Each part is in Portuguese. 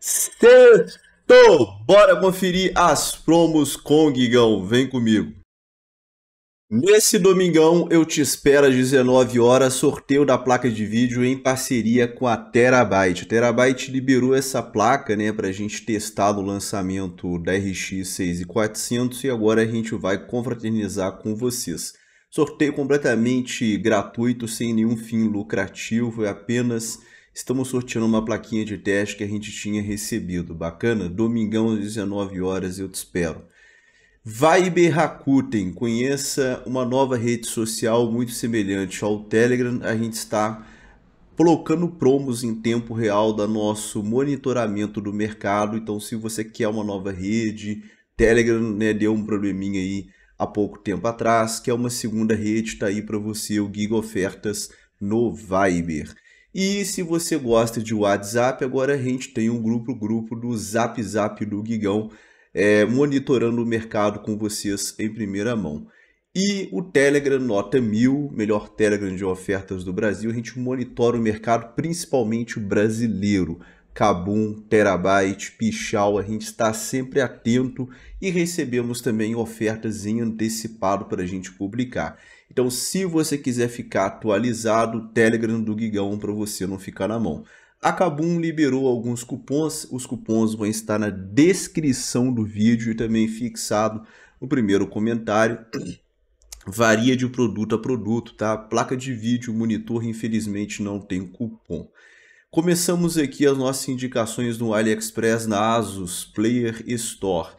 Sexto! Bora conferir as promos com Guigão, vem comigo. Nesse domingão eu te espero às 19 horas, sorteio da placa de vídeo em parceria com a Terabyte. A Terabyte liberou essa placa, né, a gente testar no lançamento da RX 6400 e agora a gente vai confraternizar com vocês. Sorteio completamente gratuito, sem nenhum fim lucrativo, é apenas Estamos sorteando uma plaquinha de teste que a gente tinha recebido. Bacana? Domingão às 19 horas, eu te espero. Viber Rakuten, conheça uma nova rede social muito semelhante ao Telegram. A gente está colocando promos em tempo real do nosso monitoramento do mercado. Então, se você quer uma nova rede, Telegram né, deu um probleminha aí há pouco tempo atrás, que é uma segunda rede, está aí para você o Giga Ofertas no Viber. E se você gosta de WhatsApp, agora a gente tem um grupo, grupo do Zap Zap do Gigão é, monitorando o mercado com vocês em primeira mão. E o Telegram Nota 1000, melhor Telegram de ofertas do Brasil, a gente monitora o mercado, principalmente o brasileiro. Kabum, Terabyte, Pichal, a gente está sempre atento e recebemos também ofertas em antecipado para a gente publicar. Então, se você quiser ficar atualizado, o Telegram do Gigão para você não ficar na mão. A Kabum liberou alguns cupons, os cupons vão estar na descrição do vídeo e também fixado no primeiro comentário. Varia de produto a produto, tá? Placa de vídeo, monitor, infelizmente não tem cupom. Começamos aqui as nossas indicações no AliExpress na Asus Player Store.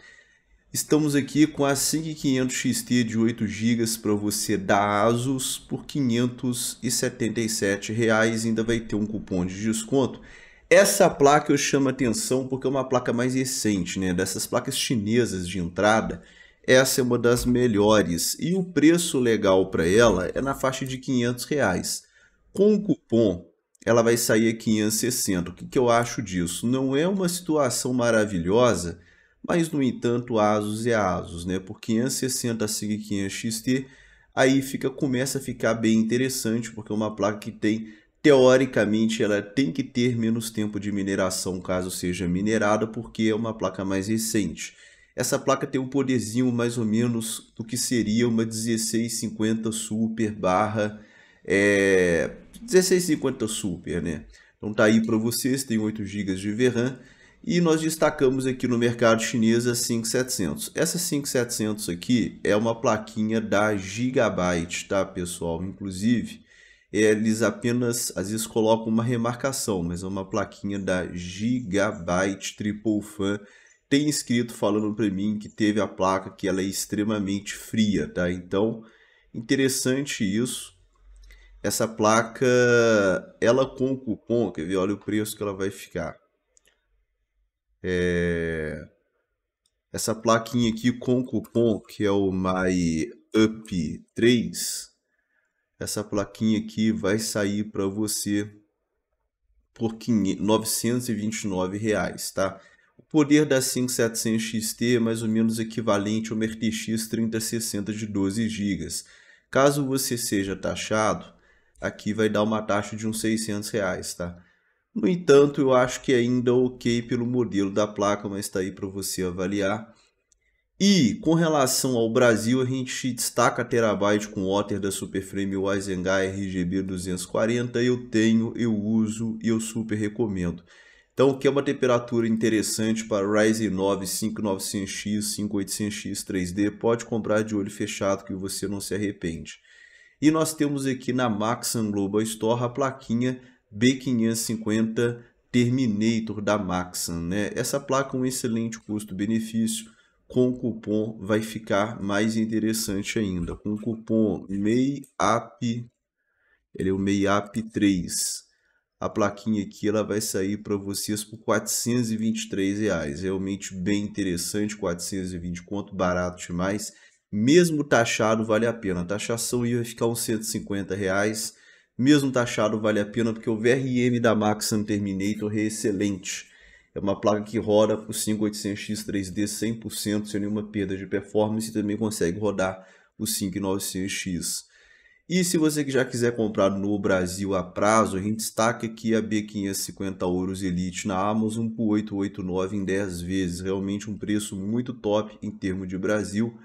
Estamos aqui com a 5500 XT de 8 GB para você da ASUS por R$ 577, reais, ainda vai ter um cupom de desconto. Essa placa eu chamo atenção porque é uma placa mais recente, né? Dessas placas chinesas de entrada, essa é uma das melhores e o preço legal para ela é na faixa de 500 reais. Com o cupom ela vai sair a 560. O que, que eu acho disso? Não é uma situação maravilhosa, mas no entanto ASUS é ASUS, né? Por 560 SIG 500 XT, aí fica começa a ficar bem interessante, porque é uma placa que tem teoricamente ela tem que ter menos tempo de mineração caso seja minerada, porque é uma placa mais recente. Essa placa tem um poderzinho mais ou menos do que seria uma 1650 Super barra é, 1650 Super, né? Então tá aí para vocês, tem 8 GB de VRAM, e nós destacamos aqui no mercado chinês a 5700. Essa 5700 aqui é uma plaquinha da Gigabyte, tá pessoal? Inclusive, eles apenas às vezes colocam uma remarcação, mas é uma plaquinha da Gigabyte Triple Fan. Tem escrito falando para mim que teve a placa que ela é extremamente fria, tá? Então, interessante isso. Essa placa, ela com o cupom, quer ver? Olha o preço que ela vai ficar. É... Essa plaquinha aqui com cupom, que é o MyUp3, essa plaquinha aqui vai sair para você por R$ 929, reais, tá? O poder da 5700 XT é mais ou menos equivalente a uma RTX 3060 de 12 GB. Caso você seja taxado, aqui vai dar uma taxa de uns 600 reais, tá? No entanto, eu acho que é ainda ok pelo modelo da placa, mas está aí para você avaliar. E com relação ao Brasil, a gente destaca a Terabyte com Otter da Superframe Weizengai RGB 240. Eu tenho, eu uso e eu super recomendo. Então, que é uma temperatura interessante para Ryzen 9 5900X, 5800X 3D, pode comprar de olho fechado que você não se arrepende. E nós temos aqui na Maxan Global Store a plaquinha B550 Terminator da Maxan. Né? Essa placa é um excelente custo-benefício. Com cupom vai ficar mais interessante ainda. Com o cupom MEIAP, ele é o MEIAP3. A plaquinha aqui ela vai sair para vocês por R$ reais. Realmente bem interessante, 420 quanto barato demais. Mesmo taxado, vale a pena. A taxação ia ficar uns 150 reais mesmo taxado vale a pena porque o VRM da Maxim Terminator é excelente. É uma placa que roda o 5800X 3D 100% sem nenhuma perda de performance e também consegue rodar o 5900X. E se você que já quiser comprar no Brasil a prazo, a gente destaca aqui a B550 Ouros Elite na Amazon por 889 em 10 vezes. Realmente um preço muito top em termos de Brasil.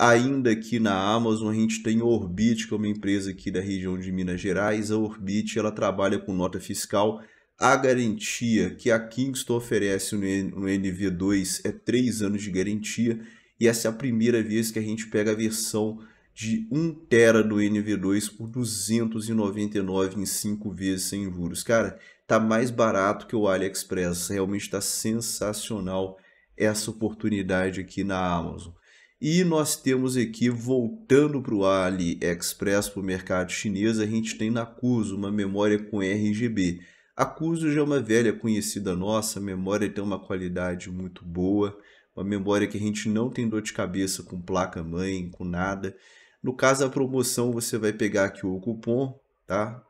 Ainda aqui na Amazon, a gente tem a Orbit, que é uma empresa aqui da região de Minas Gerais. A Orbit ela trabalha com nota fiscal. A garantia que a Kingston oferece no NV2 é 3 anos de garantia. E essa é a primeira vez que a gente pega a versão de 1 tera do NV2 por 299 em 5 vezes sem juros. Cara, tá mais barato que o AliExpress. Realmente está sensacional essa oportunidade aqui na Amazon. E nós temos aqui, voltando para o AliExpress, para o mercado chinês, a gente tem na Cuso uma memória com RGB. A Cuso já é uma velha conhecida nossa, a memória tem uma qualidade muito boa, uma memória que a gente não tem dor de cabeça com placa-mãe, com nada. No caso da promoção, você vai pegar aqui o cupom, tá?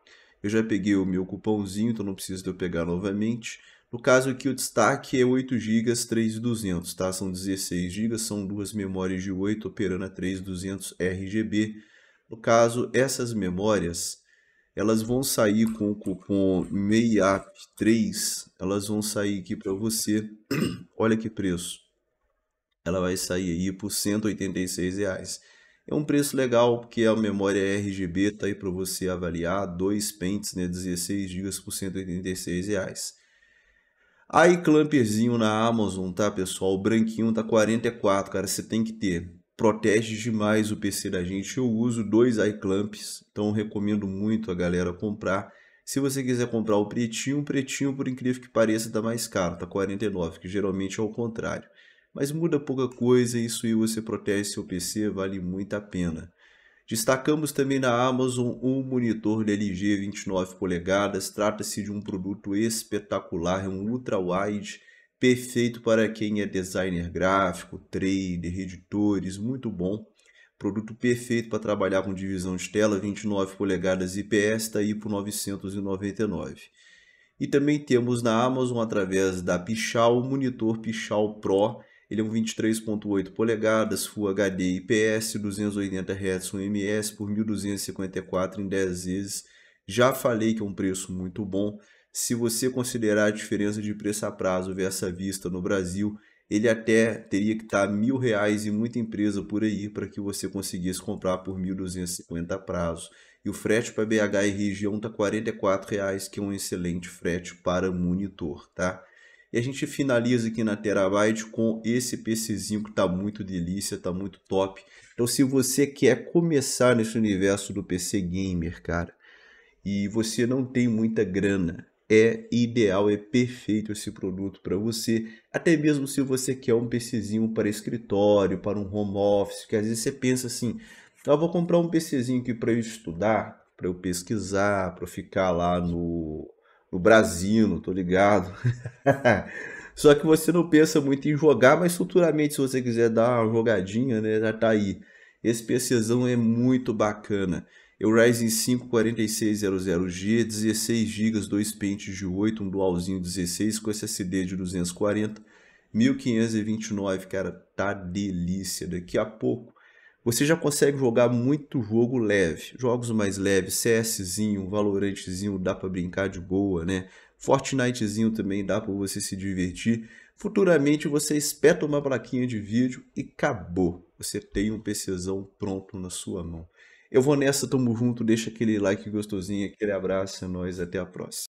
Eu já peguei o meu cupomzinho, então não preciso de eu pegar novamente. No caso aqui o destaque é 8 GB 3200, tá? São 16 GB, são duas memórias de 8 operando a 3200 RGB. No caso, essas memórias, elas vão sair com o cupom MEIAP3, elas vão sair aqui para você. Olha que preço. Ela vai sair aí por R$ 186. Reais. É um preço legal porque a memória RGB está aí para você avaliar, dois pentes, né, 16 GB por R$ 186. Reais iClamperzinho na Amazon, tá, pessoal? O branquinho tá 44, cara, você tem que ter. Protege demais o PC da gente. Eu uso dois iClamps, então recomendo muito a galera comprar. Se você quiser comprar o pretinho, o pretinho, por incrível que pareça, tá mais caro, tá 49, que geralmente é o contrário. Mas muda pouca coisa, isso aí você protege seu PC, vale muito a pena. Destacamos também na Amazon um monitor LG 29 polegadas. Trata-se de um produto espetacular, é um ultra-wide, perfeito para quem é designer gráfico, trader, editores, muito bom. Produto perfeito para trabalhar com divisão de tela, 29 polegadas IPS, está aí por 999. E também temos na Amazon, através da Pichal, o monitor Pichal Pro, ele é um 23.8 polegadas, Full HD IPS, 280 Hz 1 ms por 1.254 em 10 vezes. Já falei que é um preço muito bom. Se você considerar a diferença de preço a prazo versus a vista no Brasil, ele até teria que estar tá mil reais e muita empresa por aí para que você conseguisse comprar por 1.250 a prazo. E o frete para BH e região está R$ reais, que é um excelente frete para monitor, tá? E a gente finaliza aqui na Terabyte com esse PCzinho que está muito delícia, está muito top. Então se você quer começar nesse universo do PC Gamer, cara, e você não tem muita grana, é ideal, é perfeito esse produto para você, até mesmo se você quer um PCzinho para escritório, para um home office, que às vezes você pensa assim, eu ah, vou comprar um PCzinho aqui para eu estudar, para eu pesquisar, para eu ficar lá no no Brasino, tô ligado. Só que você não pensa muito em jogar, mas futuramente, se você quiser dar uma jogadinha, né, já tá aí. Esse PCzão é muito bacana. É o Ryzen 5 4600G, 16 GB, 2 pentes de 8, um dualzinho 16 com SSD de 240, 1529, cara, tá delícia. Daqui a pouco você já consegue jogar muito jogo leve. Jogos mais leves, CSzinho, Valorantezinho, dá para brincar de boa, né? Fortnitezinho também dá para você se divertir. Futuramente você espeta uma plaquinha de vídeo e acabou. Você tem um PCzão pronto na sua mão. Eu vou nessa, tamo junto, deixa aquele like gostosinho, aquele abraço, é nóis, até a próxima.